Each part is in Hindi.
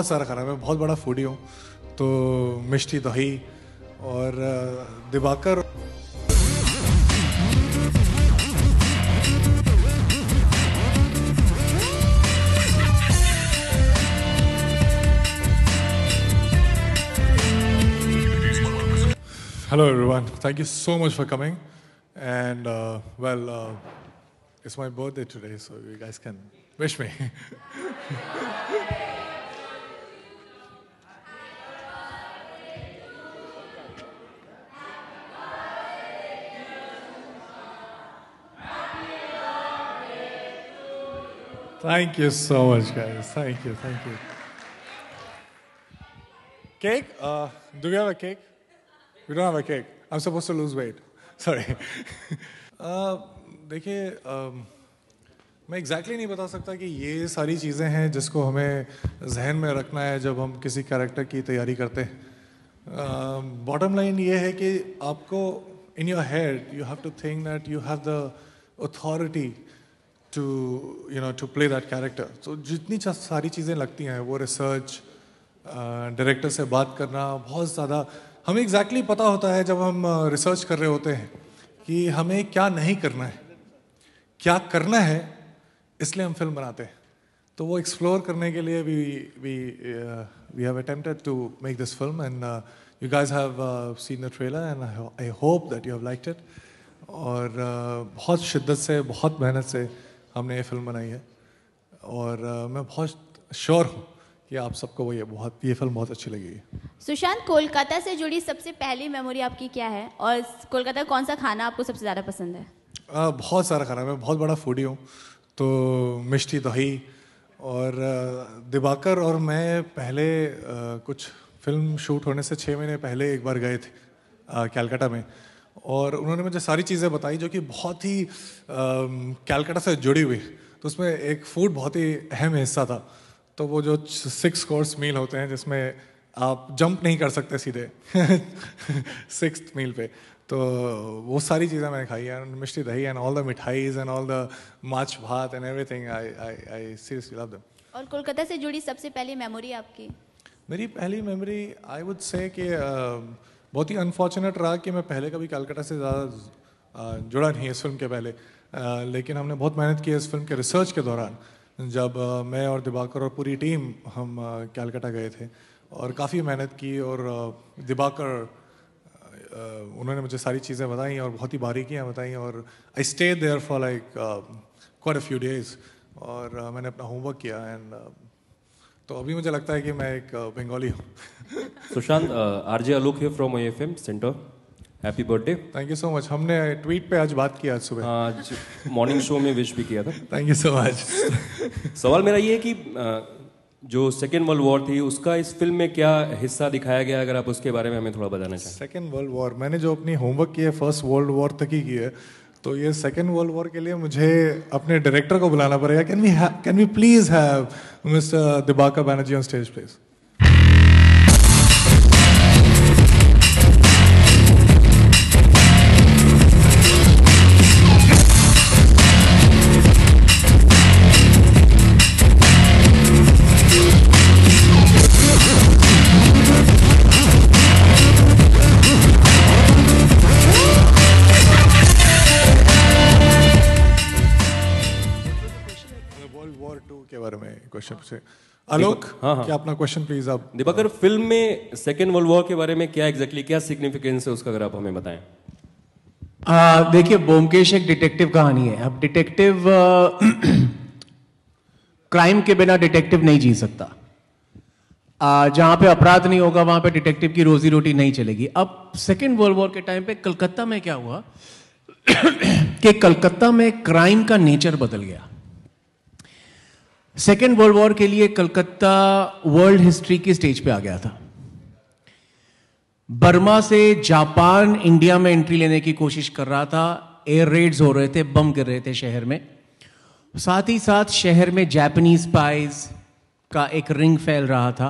बहुत सारा खाना मैं बहुत बड़ा फूडी हूँ तो मिष्टी दही और Dibakar hello everyone thank you so much for coming and well it's my birthday today so you guys can wish me Thank you so much, guys. Thank you, thank you. Cake? Uh, do we have a cake? We don't have a cake. I'm supposed to lose weight. Sorry. uh, देखिए uh, मैं एग्जैक्टली exactly नहीं बता सकता कि ये सारी चीज़ें हैं जिसको हमें जहन में रखना है जब हम किसी कैरेक्टर की तैयारी करते हैं बॉटम लाइन ये है कि आपको in your head you have to think that you have the authority to you know to play that character तो जितनी सारी चीज़ें लगती हैं वो रिसर्च डायरेक्टर uh, से बात करना बहुत ज़्यादा हमें एग्जैक्टली exactly पता होता है जब हम रिसर्च uh, कर रहे होते हैं कि हमें क्या नहीं करना है क्या करना है इसलिए हम फिल्म बनाते हैं तो वो एक्सप्लोर करने के लिए we we we have attempted to make this film and you guys have seen the trailer and I hope that you have liked it और uh, बहुत शिद्दत से बहुत मेहनत से हमने ये फिल्म बनाई है और मैं बहुत श्योर हूँ कि आप सबको वो ये बहुत ये फिल्म बहुत अच्छी लगी सुशांत कोलकाता से जुड़ी सबसे पहली मेमोरी आपकी क्या है और कोलकाता कौन सा खाना आपको सबसे ज़्यादा पसंद है आ, बहुत सारा खाना मैं बहुत बड़ा फूडी हूँ तो मिष्टी दही और दिबाकर और मैं पहले आ, कुछ फिल्म शूट होने से छः महीने पहले एक बार गए थे कैलकाटा में और उन्होंने मुझे सारी चीज़ें बताई जो कि बहुत ही कैलकाटा से जुड़ी हुई तो उसमें एक फूड बहुत ही अहम हिस्सा था तो वो जो सिक्स कोर्स मील होते हैं जिसमें आप जंप नहीं कर सकते सीधे सिक्स मील पे तो वो सारी चीज़ें मैंने खाई and mishri dahi and all the mithais and all the machh bhaat and every thing love और कोलकाता से जुड़ी सबसे पहली मेमोरी आपकी मेरी पहली मेमोरी आई वुड से कि uh, बहुत ही अनफॉर्चुनेट रहा कि मैं पहले कभी कलकत्ता से ज़्यादा जुड़ा नहीं इस फिल्म के पहले लेकिन हमने बहुत मेहनत की इस फिल्म के रिसर्च के दौरान जब मैं और दिबाकर और पूरी टीम हम कलकत्ता गए थे और काफ़ी मेहनत की और दिबाकर उन्होंने मुझे सारी चीज़ें बताई और बहुत ही बारीकियाँ बताई और I stay there for like क्वार अ फ्यू डेज और मैंने अपना होमवर्क किया एंड तो अभी मुझे लगता है कि मैं एक बंगाली हूँ सुशांत आर जे आलोक है from I F M centre happy birthday thank you so much हमने ट्वीट पे आज बात किया आज सुबह आज मॉर्निंग शो में विश भी किया था थैंक यू सो मच सवाल मेरा ये है कि जो सेकेंड वर्ल्ड वॉर थी उसका इस फिल्म में क्या हिस्सा दिखाया गया अगर आप उसके बारे में हमें थोड़ा बताना चाहें सेकेंड वर्ल्ड वॉर मैंने जो अपनी होमवर्क की है फर्स्ट वर्ल्ड वॉर तक ही की है तो ये सेकेंड वर्ल्ड वॉर के लिए मुझे अपने डायरेक्टर को बुलाना पड़ेगा can we can we please have mister Dibakar Banerjee on stage please question हाँ। से आलोक हाँ हाँ क्या अपना क्वेश्चन प्लीज आप दिवाकर हाँ। फिल्म में सेकेंड वर्ल्ड वॉर के बारे में क्या एग्जैक्टली क्या सिग्निफिकेंस है उसका अगर आप हमें बताएं देखिए बोमकेश एक डिटेक्टिव कहानी है अब डिटेक्टिव क्राइम के बिना डिटेक्टिव नहीं जी सकता आ, जहां पे अपराध नहीं होगा वहां पे डिटेक्टिव की रोजी रोटी नहीं चलेगी अब सेकेंड वर्ल्ड वॉर के टाइम पे कलकत्ता में क्या हुआ कि कलकत्ता में क्राइम का नेचर बदल गया सेकेंड वर्ल्ड वॉर के लिए कलकत्ता वर्ल्ड हिस्ट्री की स्टेज पे आ गया था बर्मा से जापान इंडिया में एंट्री लेने की कोशिश कर रहा था एयर रेड्स हो रहे थे बम गिर रहे थे शहर में साथ ही साथ शहर में जापानीज पाइज का एक रिंग फैल रहा था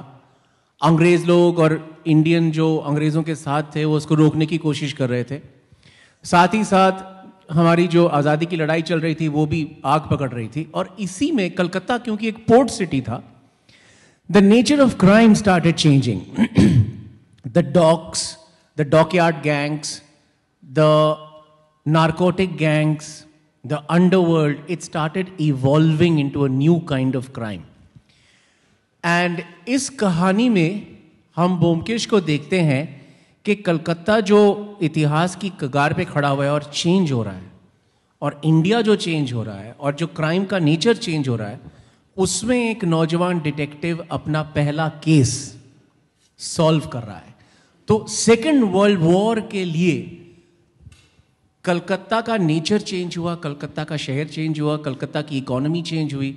अंग्रेज लोग और इंडियन जो अंग्रेजों के साथ थे वो उसको रोकने की कोशिश कर रहे थे साथ ही साथ हमारी जो आज़ादी की लड़ाई चल रही थी वो भी आग पकड़ रही थी और इसी में कलकत्ता क्योंकि एक पोर्ट सिटी था the nature of crime start changing the docks the dockyard gangs the narcotic gangs, the it it evolving into a new kind of crime and इस कहानी में हम बोमकेश को देखते हैं कि कलकत्ता जो इतिहास की कगार पे खड़ा हुआ है और चेंज हो रहा है और इंडिया जो चेंज हो रहा है और जो क्राइम का नेचर चेंज हो रहा है उसमें एक नौजवान डिटेक्टिव अपना पहला केस सॉल्व कर रहा है तो सेकेंड वर्ल्ड वॉर के लिए कलकत्ता का नेचर चेंज हुआ कलकत्ता का शहर चेंज हुआ कलकत्ता की इकोनॉमी चेंज हुई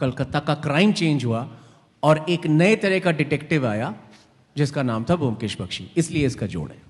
कलकत्ता का क्राइम चेंज हुआ और एक नए तरह का डिटेक्टिव आया जिसका नाम था ब्योमकेश बख्शी इसलिए इसका जोड़ है